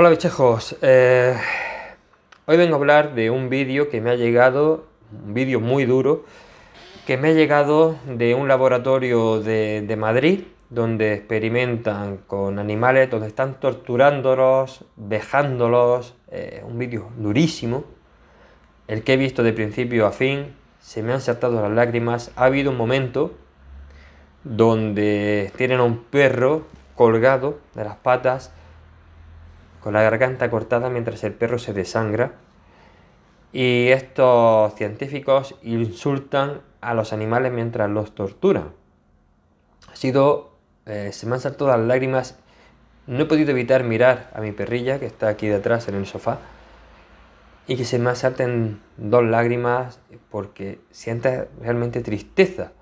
Hola bichejos, eh, hoy vengo a hablar de un vídeo que me ha llegado, un vídeo muy duro, que me ha llegado de un laboratorio de, Madrid donde experimentan con animales, donde están torturándolos, vejándolos, eh, un vídeo durísimo, el que he visto de principio a fin, se me han saltado las lágrimas, ha habido un momento donde tienen a un perro colgado de las patas, la garganta cortada mientras el perro se desangra. Y estos científicos insultan a los animales mientras los torturan. Ha sido, eh, se me han saltado las lágrimas. No he podido evitar mirar a mi perrilla que está aquí detrás en el sofá y que se me salten dos lágrimas porque siente realmente tristeza.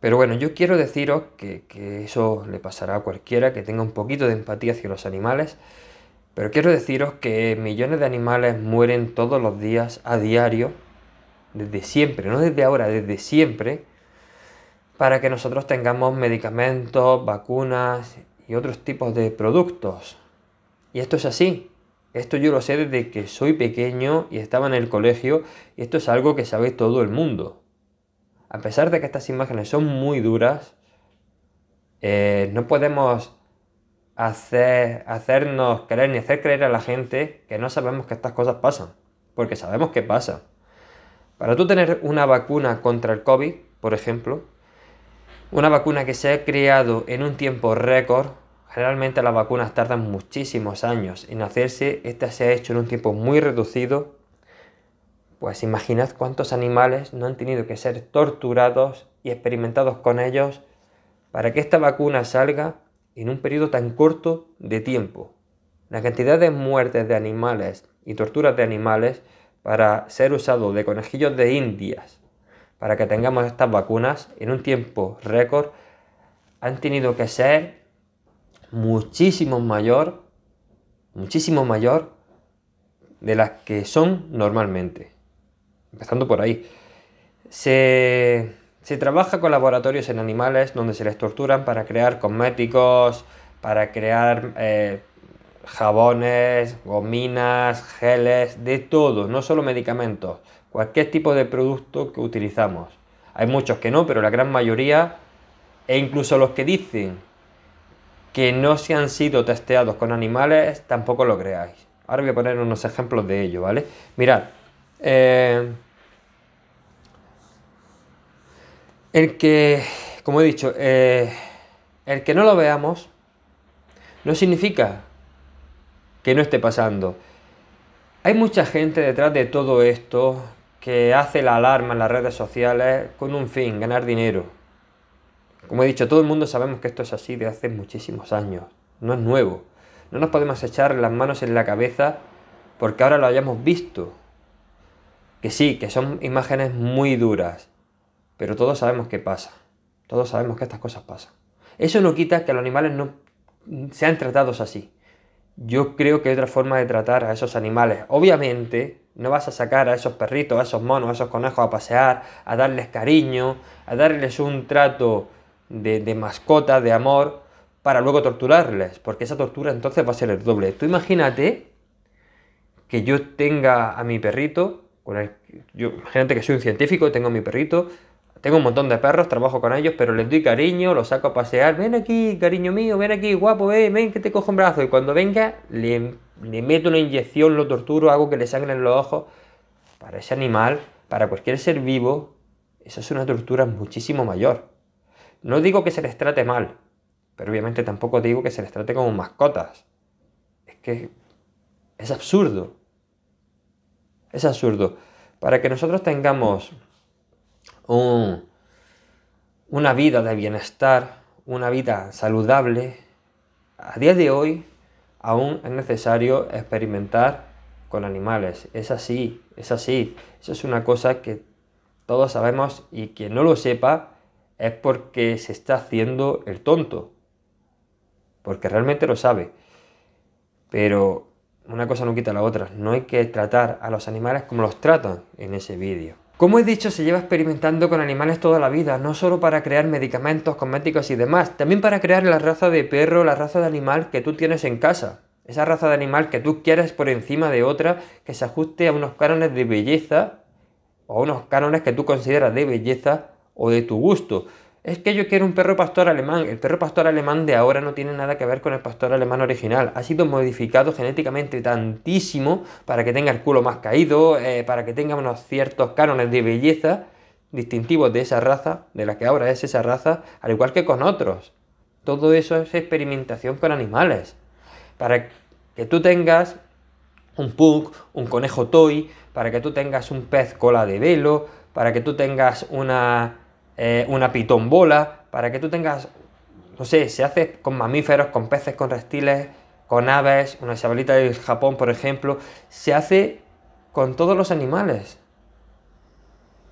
Pero bueno, yo quiero deciros que, que eso le pasará a cualquiera que tenga un poquito de empatía hacia los animales pero quiero deciros que millones de animales mueren todos los días a diario, desde siempre, no desde ahora, desde siempre, para que nosotros tengamos medicamentos, vacunas y otros tipos de productos. Y esto es así. Esto yo lo sé desde que soy pequeño y estaba en el colegio y esto es algo que sabe todo el mundo. A pesar de que estas imágenes son muy duras, eh, no podemos hacer, hacernos creer ni hacer creer a la gente que no sabemos que estas cosas pasan, porque sabemos que pasa Para tú tener una vacuna contra el COVID, por ejemplo, una vacuna que se ha creado en un tiempo récord, generalmente las vacunas tardan muchísimos años en hacerse, esta se ha hecho en un tiempo muy reducido, pues imaginad cuántos animales no han tenido que ser torturados y experimentados con ellos para que esta vacuna salga en un periodo tan corto de tiempo. La cantidad de muertes de animales y torturas de animales para ser usado de conejillos de indias para que tengamos estas vacunas en un tiempo récord han tenido que ser muchísimo mayor, muchísimo mayor de las que son normalmente. Empezando por ahí. Se se trabaja con laboratorios en animales donde se les torturan para crear cosméticos, para crear eh, jabones, gominas, geles, de todo, no solo medicamentos, cualquier tipo de producto que utilizamos. Hay muchos que no, pero la gran mayoría, e incluso los que dicen que no se han sido testeados con animales, tampoco lo creáis. Ahora voy a poner unos ejemplos de ello, ¿vale? Mirad, eh, El que, como he dicho, eh, el que no lo veamos no significa que no esté pasando. Hay mucha gente detrás de todo esto que hace la alarma en las redes sociales con un fin, ganar dinero. Como he dicho, todo el mundo sabemos que esto es así de hace muchísimos años, no es nuevo. No nos podemos echar las manos en la cabeza porque ahora lo hayamos visto. Que sí, que son imágenes muy duras, pero todos sabemos qué pasa. Todos sabemos que estas cosas pasan. Eso no quita que los animales no sean tratados así. Yo creo que hay otra forma de tratar a esos animales. Obviamente, no vas a sacar a esos perritos, a esos monos, a esos conejos a pasear, a darles cariño, a darles un trato de, mascota, de amor, para luego torturarles, porque esa tortura entonces va a ser el doble. Tú imagínate que yo tenga a mi perrito, imagínate que soy un científico, tengo a mi perrito, tengo un montón de perros, trabajo con ellos, pero les doy cariño, los saco a pasear. Ven aquí, cariño mío, ven aquí, guapo, ven, que te cojo un brazo. Y cuando venga, le, le meto una inyección, lo torturo, hago que le sangren los ojos. Para ese animal, para cualquier ser vivo, eso es una tortura muchísimo mayor. No digo que se les trate mal, pero obviamente tampoco digo que se les trate como mascotas. Es que es absurdo. Es absurdo. Para que nosotros tengamos una vida de bienestar, una vida saludable, a día de hoy aún es necesario experimentar con animales. Es así, es así. Eso es una cosa que todos sabemos y quien no lo sepa es porque se está haciendo el tonto. Porque realmente lo sabe. Pero una cosa no quita la otra. No hay que tratar a los animales como los tratan en ese vídeo. Como he dicho, se lleva experimentando con animales toda la vida, no solo para crear medicamentos, cosméticos y demás, también para crear la raza de perro, la raza de animal que tú tienes en casa. Esa raza de animal que tú quieres por encima de otra que se ajuste a unos cánones de belleza o a unos cánones que tú consideras de belleza o de tu gusto es que yo quiero un perro pastor alemán. El perro pastor alemán de ahora no tiene nada que ver con el pastor alemán original. Ha sido modificado genéticamente tantísimo para que tenga el culo más caído, eh, para que tenga unos ciertos cánones de belleza distintivos de esa raza, de la que ahora es esa raza, al igual que con otros. Todo eso es experimentación con animales. Para que tú tengas un pug, un conejo toy, para que tú tengas un pez cola de velo, para que tú tengas una eh, una bola, para que tú tengas, no sé, se hace con mamíferos, con peces, con reptiles, con aves, una chavalita del Japón, por ejemplo, se hace con todos los animales.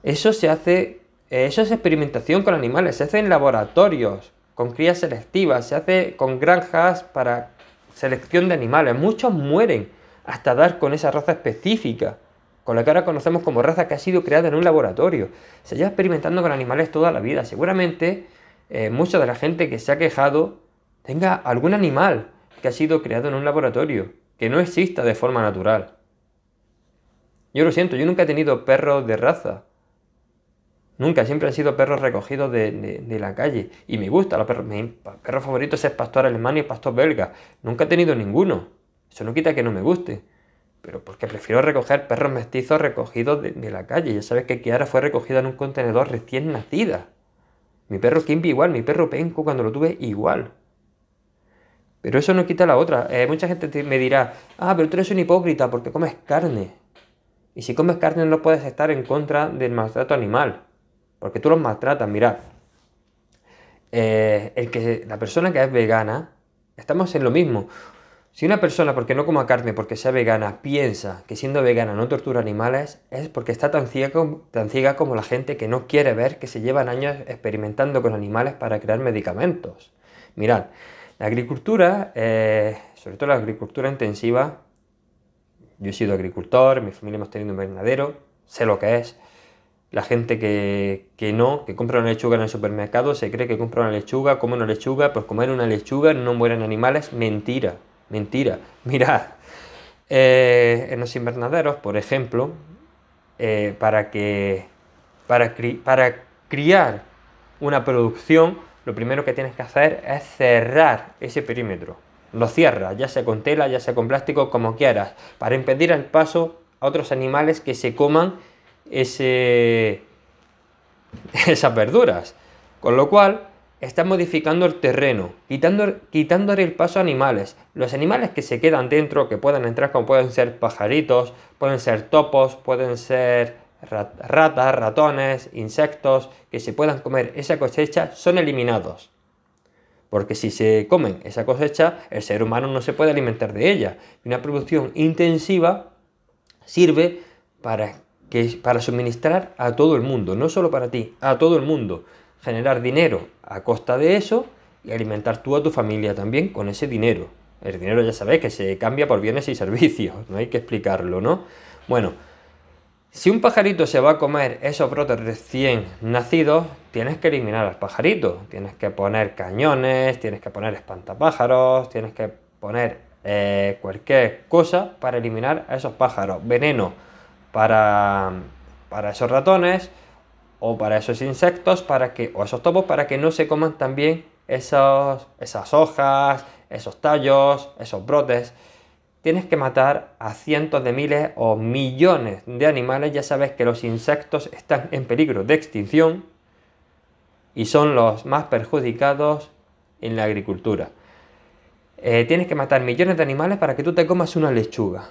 Eso se hace, eh, eso es experimentación con animales, se hace en laboratorios, con crías selectivas, se hace con granjas para selección de animales. Muchos mueren hasta dar con esa raza específica con la que ahora conocemos como raza que ha sido creada en un laboratorio. Se lleva experimentando con animales toda la vida. Seguramente eh, mucha de la gente que se ha quejado tenga algún animal que ha sido creado en un laboratorio, que no exista de forma natural. Yo lo siento, yo nunca he tenido perros de raza. Nunca, siempre han sido perros recogidos de, la calle. Y me gusta, mi perro favorito es el pastor alemán y el pastor belga. Nunca he tenido ninguno. Eso no quita que no me guste pero porque prefiero recoger perros mestizos recogidos de, la calle. Ya sabes que Kiara fue recogida en un contenedor recién nacida. Mi perro Kimpi igual, mi perro Penco cuando lo tuve igual. Pero eso no quita la otra. Eh, mucha gente me dirá, ah, pero tú eres un hipócrita porque comes carne. Y si comes carne no puedes estar en contra del maltrato animal. Porque tú los maltratas, mirad. Eh, el que, la persona que es vegana, estamos en lo mismo. Si una persona, porque no come carne, porque sea vegana, piensa que siendo vegana no tortura animales, es porque está tan ciega, como la gente que no quiere ver que se llevan años experimentando con animales para crear medicamentos. Mirad, la agricultura, eh, sobre todo la agricultura intensiva, yo he sido agricultor, mi familia hemos tenido un invernadero, sé lo que es. La gente que, que, no, que compra una lechuga en el supermercado, se cree que compra una lechuga, come una lechuga, pues comer una lechuga no mueren animales, mentira. Mentira. Mirad, eh, en los invernaderos, por ejemplo, eh, para, que, para, para criar una producción, lo primero que tienes que hacer es cerrar ese perímetro. Lo cierras, ya sea con tela, ya sea con plástico, como quieras, para impedir el paso a otros animales que se coman ese, esas verduras. Con lo cual, está modificando el terreno, quitando, quitándole el paso a animales. Los animales que se quedan dentro, que puedan entrar, como pueden ser pajaritos, pueden ser topos, pueden ser ratas, ratones, insectos, que se puedan comer esa cosecha, son eliminados. Porque si se comen esa cosecha, el ser humano no se puede alimentar de ella. Una producción intensiva sirve para, que, para suministrar a todo el mundo, no solo para ti, a todo el mundo generar dinero a costa de eso y alimentar tú a tu familia también con ese dinero. El dinero ya sabéis que se cambia por bienes y servicios, no hay que explicarlo, ¿no? Bueno, si un pajarito se va a comer esos brotes recién nacidos, tienes que eliminar al pajarito, tienes que poner cañones, tienes que poner espantapájaros, tienes que poner eh, cualquier cosa para eliminar a esos pájaros, veneno para, para esos ratones, o para esos insectos para que, o esos topos para que no se coman también esos, esas hojas, esos tallos, esos brotes. Tienes que matar a cientos de miles o millones de animales. Ya sabes que los insectos están en peligro de extinción y son los más perjudicados en la agricultura. Eh, tienes que matar millones de animales para que tú te comas una lechuga.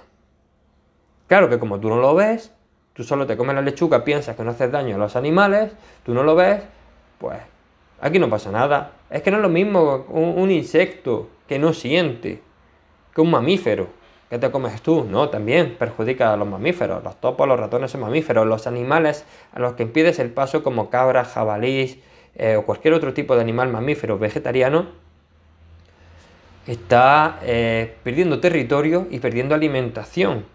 Claro que como tú no lo ves, Tú solo te comes la lechuga, piensas que no haces daño a los animales, tú no lo ves, pues aquí no pasa nada. Es que no es lo mismo un, insecto que no siente que un mamífero. que te comes tú? No, también perjudica a los mamíferos. Los topos, los ratones son mamíferos. Los animales a los que impides el paso, como cabras, jabalís eh, o cualquier otro tipo de animal mamífero vegetariano, está eh, perdiendo territorio y perdiendo alimentación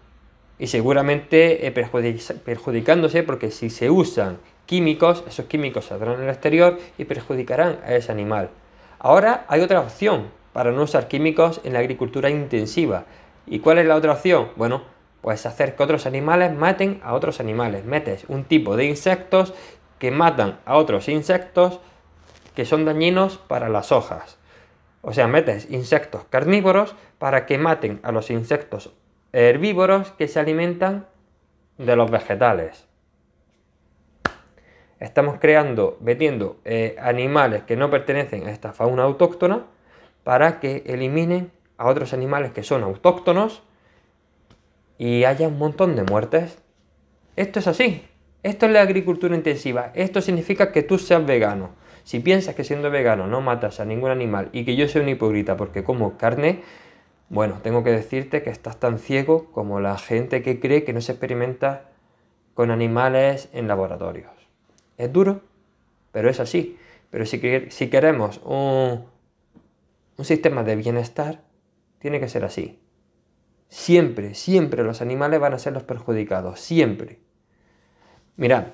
y seguramente eh, perjudicándose porque si se usan químicos, esos químicos saldrán al exterior y perjudicarán a ese animal. Ahora hay otra opción para no usar químicos en la agricultura intensiva. ¿Y cuál es la otra opción? Bueno, pues hacer que otros animales maten a otros animales. Metes un tipo de insectos que matan a otros insectos que son dañinos para las hojas. O sea, metes insectos carnívoros para que maten a los insectos herbívoros que se alimentan de los vegetales. Estamos creando, metiendo eh, animales que no pertenecen a esta fauna autóctona para que eliminen a otros animales que son autóctonos y haya un montón de muertes. Esto es así. Esto es la agricultura intensiva. Esto significa que tú seas vegano. Si piensas que siendo vegano no matas a ningún animal y que yo soy un hipócrita porque como carne, bueno, tengo que decirte que estás tan ciego como la gente que cree que no se experimenta con animales en laboratorios. Es duro, pero es así. Pero si, queremos un, sistema de bienestar, tiene que ser así. Siempre, siempre los animales van a ser los perjudicados, siempre. Mirad,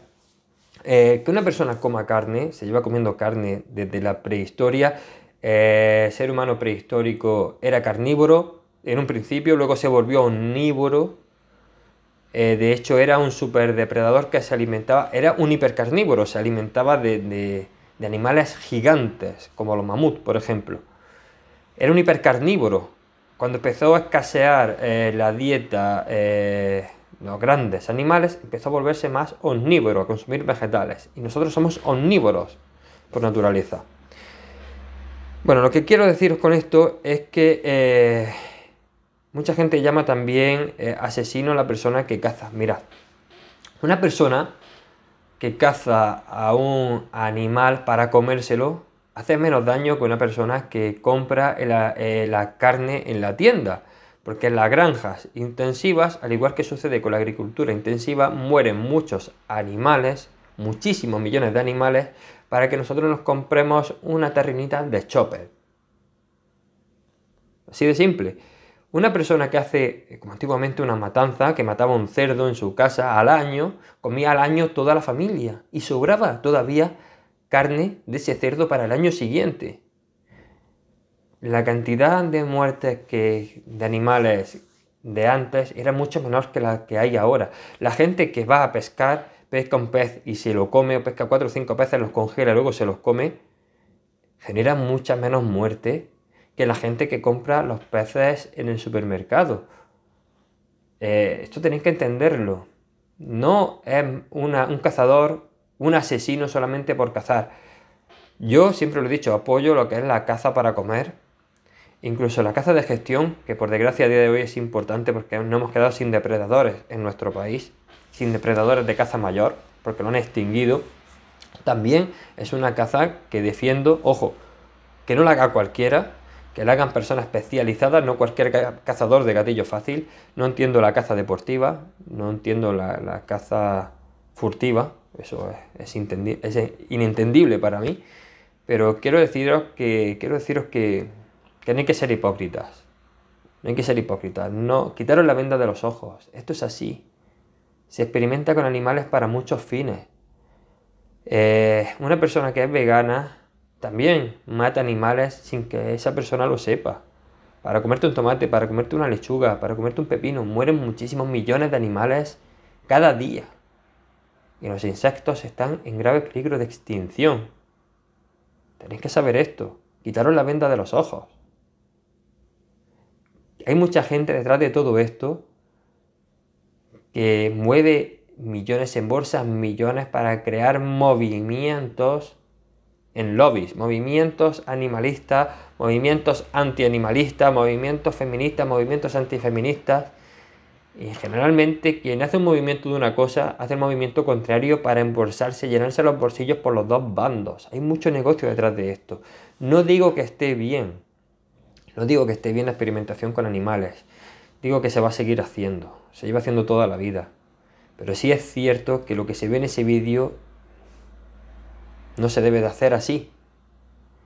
eh, que una persona coma carne, se lleva comiendo carne desde la prehistoria, el eh, ser humano prehistórico era carnívoro en un principio, luego se volvió omnívoro. Eh, de hecho, era un superdepredador que se alimentaba, era un hipercarnívoro, se alimentaba de, animales gigantes, como los mamuts, por ejemplo. Era un hipercarnívoro. Cuando empezó a escasear eh, la dieta los grandes animales, empezó a volverse más omnívoro, a consumir vegetales. Y nosotros somos omnívoros por naturaleza. Bueno, lo que quiero deciros con esto es que eh, mucha gente llama también eh, asesino a la persona que caza. Mirad, una persona que caza a un animal para comérselo hace menos daño que una persona que compra eh, la, carne en la tienda. Porque en las granjas intensivas, al igual que sucede con la agricultura intensiva, mueren muchos animales, muchísimos millones de animales, para que nosotros nos compremos una terrinita de chopper. Así de simple. Una persona que hace, como antiguamente, una matanza, que mataba un cerdo en su casa al año, comía al año toda la familia y sobraba todavía carne de ese cerdo para el año siguiente. La cantidad de muertes que, de animales de antes era mucho menor que la que hay ahora. La gente que va a pescar pesca un pez y se lo come, o pesca cuatro o cinco peces, los congela, luego se los come, genera mucha menos muerte que la gente que compra los peces en el supermercado. Eh, esto tenéis que entenderlo. No es un cazador, un asesino solamente por cazar. Yo siempre lo he dicho, apoyo lo que es la caza para comer, incluso la caza de gestión, que por desgracia a día de hoy es importante porque no hemos quedado sin depredadores en nuestro país sin depredadores de caza mayor, porque lo han extinguido. También es una caza que defiendo, ojo, que no la haga cualquiera, que la hagan personas especializadas, no cualquier cazador de gatillo fácil. No entiendo la caza deportiva, no entiendo la, caza furtiva, eso es, inentendible para mí, pero quiero deciros que, quiero deciros que, que no hay que ser hipócritas. No hay que ser hipócritas. No, quitaros la venda de los ojos. Esto es así. Se experimenta con animales para muchos fines. Eh, una persona que es vegana también mata animales sin que esa persona lo sepa. Para comerte un tomate, para comerte una lechuga, para comerte un pepino, mueren muchísimos millones de animales cada día. Y los insectos están en grave peligro de extinción. Tenéis que saber esto. Quitaros la venda de los ojos. Hay mucha gente detrás de todo esto que mueve millones en bolsas, millones para crear movimientos en lobbies, movimientos animalistas, movimientos anti-animalistas, movimientos feministas, movimientos antifeministas. Y generalmente quien hace un movimiento de una cosa hace el movimiento contrario para embolsarse, llenarse los bolsillos por los dos bandos. Hay mucho negocio detrás de esto. No digo que esté bien. No digo que esté bien la experimentación con animales digo que se va a seguir haciendo, se lleva haciendo toda la vida. Pero sí es cierto que lo que se ve en ese vídeo no se debe de hacer así.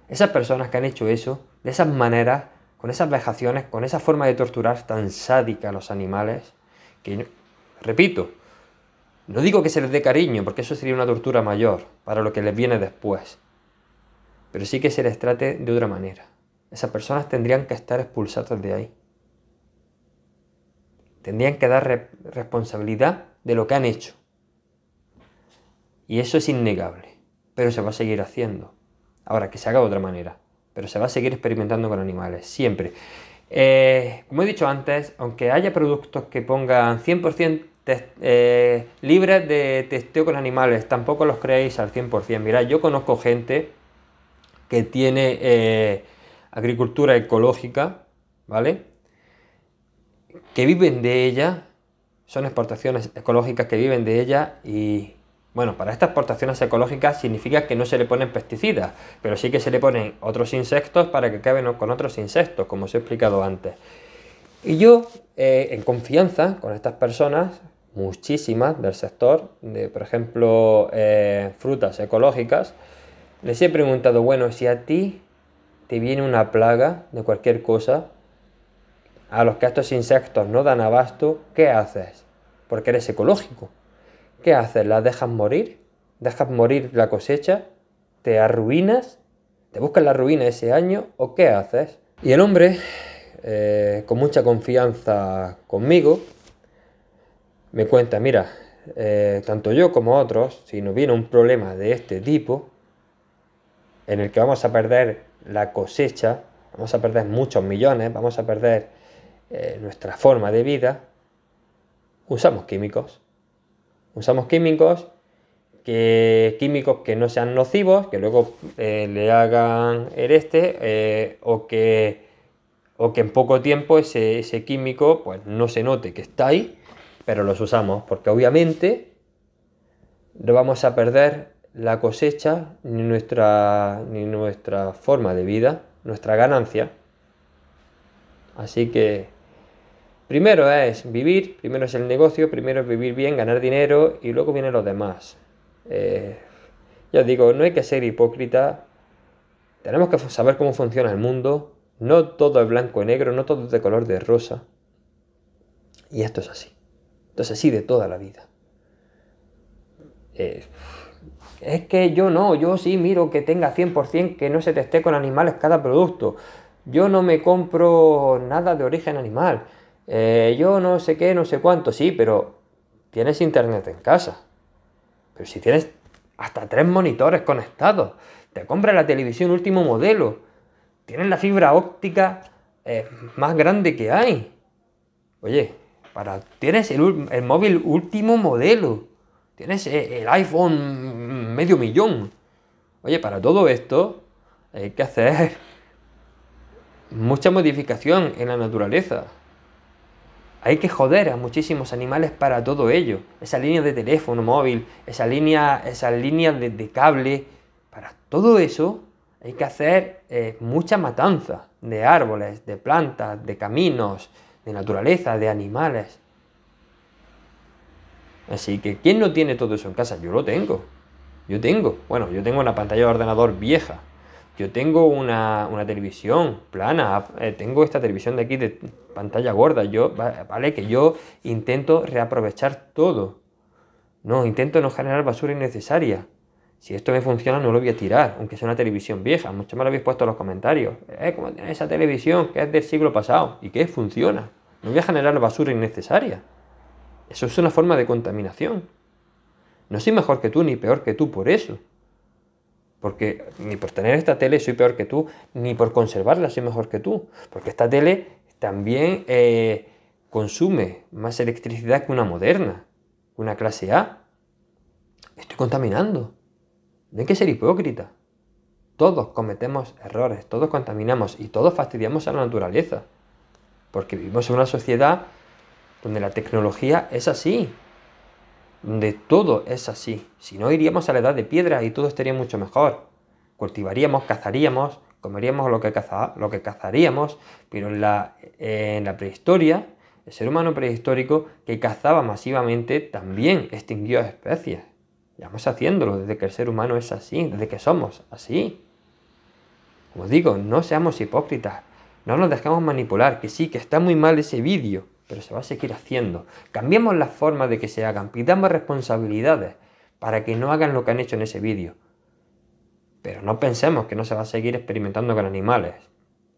Esas personas que han hecho eso, de esas maneras, con esas vejaciones, con esa forma de torturar tan sádica a los animales, que, repito, no digo que se les dé cariño, porque eso sería una tortura mayor para lo que les viene después, pero sí que se les trate de otra manera. Esas personas tendrían que estar expulsadas de ahí. Tendrían que dar responsabilidad de lo que han hecho. Y eso es innegable. Pero se va a seguir haciendo. Ahora, que se haga de otra manera. Pero se va a seguir experimentando con animales, siempre. Eh, como he dicho antes, aunque haya productos que pongan 100% eh, libres de testeo con animales, tampoco los creéis al 100%. Mirad, yo conozco gente que tiene eh, agricultura ecológica, ¿vale? que viven de ella, son exportaciones ecológicas que viven de ella y bueno, para estas exportaciones ecológicas significa que no se le ponen pesticidas, pero sí que se le ponen otros insectos para que caben con otros insectos, como os he explicado antes. Y yo, eh, en confianza con estas personas, muchísimas del sector, de, por ejemplo, eh, frutas ecológicas, les he preguntado, bueno, si a ti te viene una plaga de cualquier cosa, a los que estos insectos no dan abasto, ¿qué haces? Porque eres ecológico. ¿Qué haces? ¿Las dejas morir? ¿Dejas morir la cosecha? ¿Te arruinas? ¿Te buscas la ruina ese año? ¿O qué haces? Y el hombre, eh, con mucha confianza conmigo, me cuenta, mira, eh, tanto yo como otros, si nos viene un problema de este tipo, en el que vamos a perder la cosecha, vamos a perder muchos millones, vamos a perder eh, nuestra forma de vida, usamos químicos. Usamos químicos que químicos que no sean nocivos, que luego eh, le hagan el este, eh, o, que, o que en poco tiempo ese, ese, químico pues, no se note que está ahí, pero los usamos, porque obviamente no vamos a perder la cosecha ni nuestra, ni nuestra forma de vida, nuestra ganancia. Así que Primero es vivir, primero es el negocio, primero es vivir bien, ganar dinero y luego vienen los demás. Eh, ya os digo, no hay que ser hipócrita. Tenemos que saber cómo funciona el mundo. No todo es blanco y negro, no todo es de color de rosa. Y esto es así. Esto es así de toda la vida. Eh, es que yo no, yo sí miro que tenga 100% que no se teste con animales cada producto. Yo no me compro nada de origen animal. Eh, yo no sé qué, no sé cuánto, sí, pero tienes internet en casa. Pero si tienes hasta tres monitores conectados, te compras la televisión último modelo, tienes la fibra óptica eh, más grande que hay. Oye, para, tienes el móvil último modelo, tienes eh, el iPhone medio millón. Oye, para todo esto hay que hacer mucha modificación en la naturaleza hay que joder a muchísimos animales para todo ello. Esa línea de teléfono móvil, esa línea, de, cable, para todo eso hay que hacer eh, mucha matanza de árboles, de plantas, de caminos, de naturaleza, de animales. Así que, ¿quién no tiene todo eso en casa? Yo lo tengo. Yo tengo. Bueno, yo tengo una pantalla de ordenador vieja, yo tengo una, televisión plana, eh, tengo esta televisión de aquí de pantalla gorda, yo, vale, que yo intento reaprovechar todo. No, intento no generar basura innecesaria. Si esto me funciona, no lo voy a tirar, aunque sea una televisión vieja. Mucho más lo habéis puesto en los comentarios. Eh, esa televisión que es del siglo pasado y que funciona. No voy a generar basura innecesaria. Eso es una forma de contaminación. No soy mejor que tú ni peor que tú por eso. Porque ni por tener esta tele soy peor que tú, ni por conservarla soy mejor que tú. Porque esta tele también eh, consume más electricidad que una moderna, una clase A. Estoy contaminando. No hay que ser hipócrita. Todos cometemos errores, todos contaminamos y todos fastidiamos a la naturaleza. Porque vivimos en una sociedad donde la tecnología es así, donde todo es así. Si no, iríamos a la edad de piedra y todo estaría mucho mejor. Cultivaríamos, cazaríamos, comeríamos lo que, caza, lo que cazaríamos, pero en la, prehistoria, el ser humano prehistórico que cazaba masivamente también extinguió especies. Vamos haciéndolo desde que el ser humano es así, desde que somos así. Como digo, no seamos hipócritas, no nos dejemos manipular, que sí, que está muy mal ese vídeo, pero se va a seguir haciendo. Cambiemos la forma de que se hagan, pidamos responsabilidades para que no hagan lo que han hecho en ese vídeo. Pero no pensemos que no se va a seguir experimentando con animales,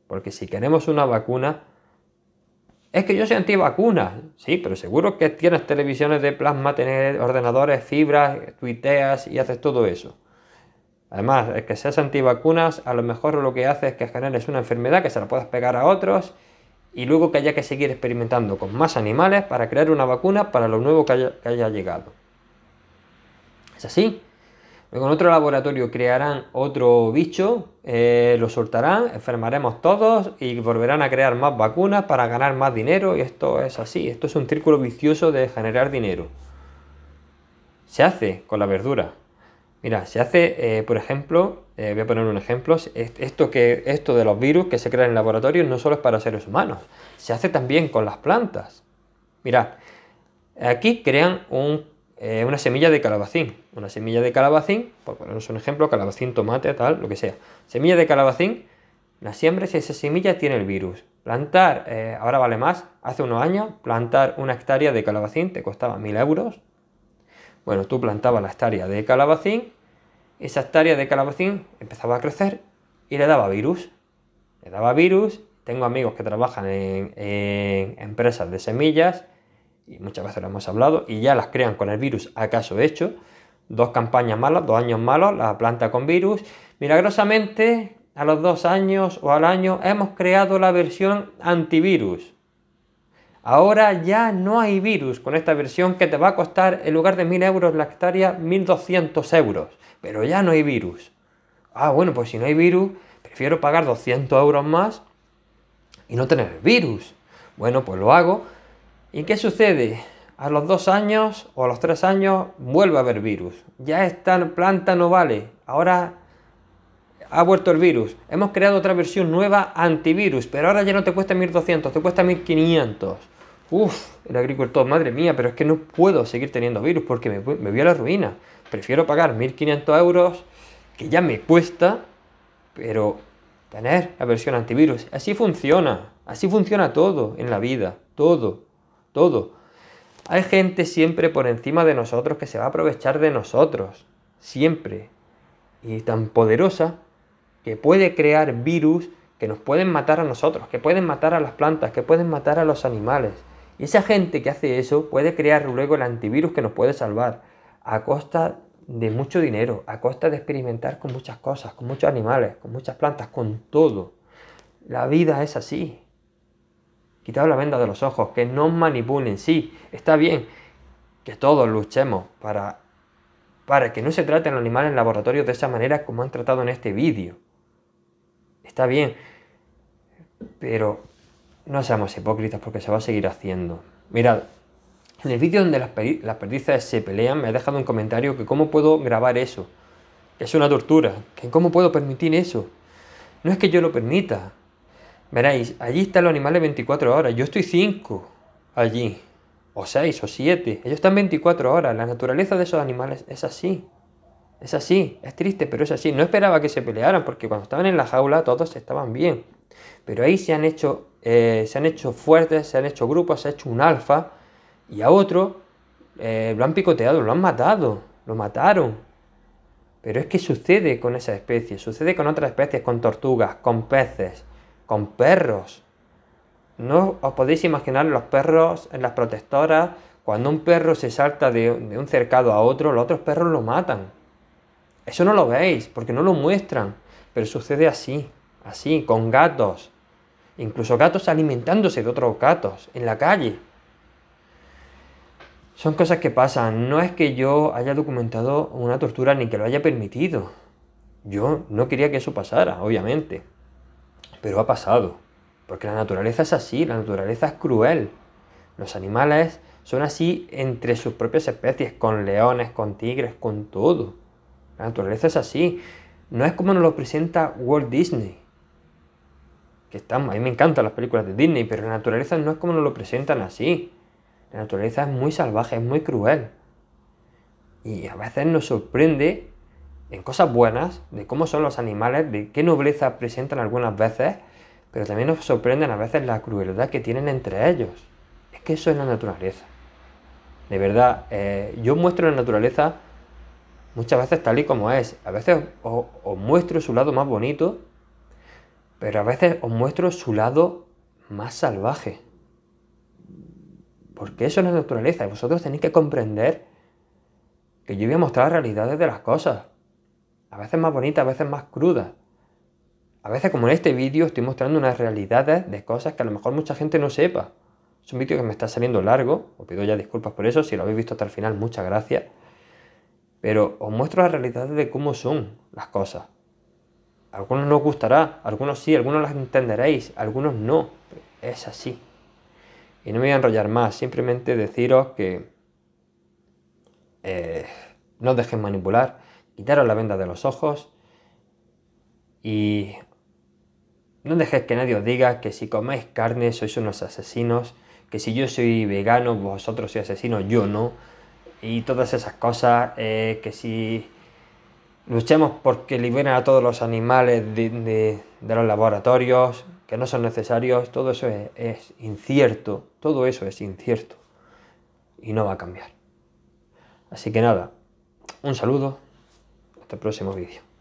porque si queremos una vacuna, es que yo soy antivacuna. Sí, pero seguro que tienes televisiones de plasma, tienes ordenadores, fibras, tuiteas y haces todo eso. Además, es que seas antivacunas, a lo mejor lo que haces es que generes una enfermedad que se la puedas pegar a otros y luego que haya que seguir experimentando con más animales para crear una vacuna para lo nuevo que haya, llegado. ¿Es así? Luego en otro laboratorio crearán otro bicho, eh, lo soltarán, enfermaremos todos y volverán a crear más vacunas para ganar más dinero y esto es así, esto es un círculo vicioso de generar dinero. Se hace con la verdura, Mira, se hace, eh, por ejemplo, eh, voy a poner un ejemplo, esto, que, esto de los virus que se crean en laboratorios no solo es para seres humanos, se hace también con las plantas. Mirad, aquí crean eh, una semilla de calabacín, una semilla de calabacín, por ponernos un ejemplo, calabacín, tomate, tal, lo que sea. Semilla de calabacín, la siembra si esa semilla tiene el virus. Plantar, ahora vale más, hace unos años, plantar una hectárea de calabacín te costaba mil euros, bueno, tú plantabas la hectárea de calabacín, esa hectárea de calabacín empezaba a crecer y le daba virus. Le daba virus, tengo amigos que trabajan en, empresas de semillas, y muchas veces lo hemos hablado, y ya las crean con el virus acaso hecho. Dos campañas malas, dos años malos, la planta con virus. Milagrosamente, a los dos años o al año hemos creado la versión antivirus. Ahora ya no hay virus con esta versión que te va a costar en lugar de 1000 euros la hectárea 1200 euros. Pero ya no hay virus. Ah, bueno, pues si no hay virus, prefiero pagar 200 euros más y no tener virus. Bueno, pues lo hago. ¿Y qué sucede? A los dos años o a los tres años vuelve a haber virus. Ya esta planta no vale. Ahora ha vuelto el virus. Hemos creado otra versión nueva antivirus, pero ahora ya no te cuesta 1200, te cuesta 1500. Uf, el agricultor, madre mía, pero es que no puedo seguir teniendo virus porque me, me voy a la ruina. Prefiero pagar 1.500 euros, que ya me cuesta, pero tener la versión antivirus. Así funciona, así funciona todo en la vida, todo, todo. Hay gente siempre por encima de nosotros que se va a aprovechar de nosotros, siempre. Y tan poderosa que puede crear virus que nos pueden matar a nosotros, que pueden matar a las plantas, que pueden matar a los animales. Y esa gente que hace eso puede crear luego el antivirus que nos puede salvar a costa de mucho dinero, a costa de experimentar con muchas cosas, con muchos animales, con muchas plantas, con todo. La vida es así. Quitad la venda de los ojos, que no manipulen. Sí, está bien que todos luchemos para, para que no se traten los animales en laboratorio de esa manera como han tratado en este vídeo. Está bien, pero no seamos hipócritas porque se va a seguir haciendo. Mirad, en el vídeo donde las, perdices se pelean me ha dejado un comentario que cómo puedo grabar eso, que es una tortura, que cómo puedo permitir eso. No es que yo lo permita. Veréis, allí están los animales 24 horas, yo estoy 5 allí, o 6 o 7, ellos están 24 horas, la naturaleza de esos animales es así. Es así, es triste, pero es así. No esperaba que se pelearan porque cuando estaban en la jaula todos estaban bien. Pero ahí se han hecho eh, se han hecho fuertes, se han hecho grupos, se ha hecho un alfa y a otro eh, lo han picoteado, lo han matado, lo mataron. Pero es que sucede con esa especie, sucede con otras especies, con tortugas, con peces, con perros. No os podéis imaginar los perros en las protectoras, cuando un perro se salta de un cercado a otro, los otros perros lo matan. Eso no lo veis, porque no lo muestran, pero sucede así, así, con gatos, incluso gatos alimentándose de otros gatos en la calle. Son cosas que pasan, no es que yo haya documentado una tortura ni que lo haya permitido. Yo no quería que eso pasara, obviamente, pero ha pasado, porque la naturaleza es así, la naturaleza es cruel. Los animales son así entre sus propias especies, con leones, con tigres, con todo. La naturaleza es así. No es como nos lo presenta Walt Disney que a mí me encantan las películas de Disney, pero la naturaleza no es como nos lo presentan así. La naturaleza es muy salvaje, es muy cruel. Y a veces nos sorprende en cosas buenas de cómo son los animales, de qué nobleza presentan algunas veces, pero también nos sorprenden a veces la crueldad que tienen entre ellos. Es que eso es la naturaleza. De verdad, eh, yo muestro la naturaleza muchas veces tal y como es. A veces os muestro su lado más bonito pero a veces os muestro su lado más salvaje. Porque eso es la naturaleza y vosotros tenéis que comprender que yo voy a mostrar realidades de las cosas. A veces más bonitas, a veces más crudas. A veces, como en este vídeo, estoy mostrando unas realidades de cosas que a lo mejor mucha gente no sepa. Es un vídeo que me está saliendo largo, os pido ya disculpas por eso, si lo habéis visto hasta el final, muchas gracias. Pero os muestro las realidades de cómo son las cosas algunos no os gustará, algunos sí, algunos las entenderéis, algunos no. Es así. Y no me voy a enrollar más, simplemente deciros que eh, no os dejéis manipular, quitaros la venda de los ojos y no dejéis que nadie os diga que si coméis carne sois unos asesinos, que si yo soy vegano, vosotros sois asesinos, yo no. Y todas esas cosas, eh, que si Luchemos porque liberen a todos los animales de, los laboratorios que no son necesarios. Todo eso es, es incierto. Todo eso es incierto. Y no va a cambiar. Así que nada, un saludo. Hasta el próximo vídeo.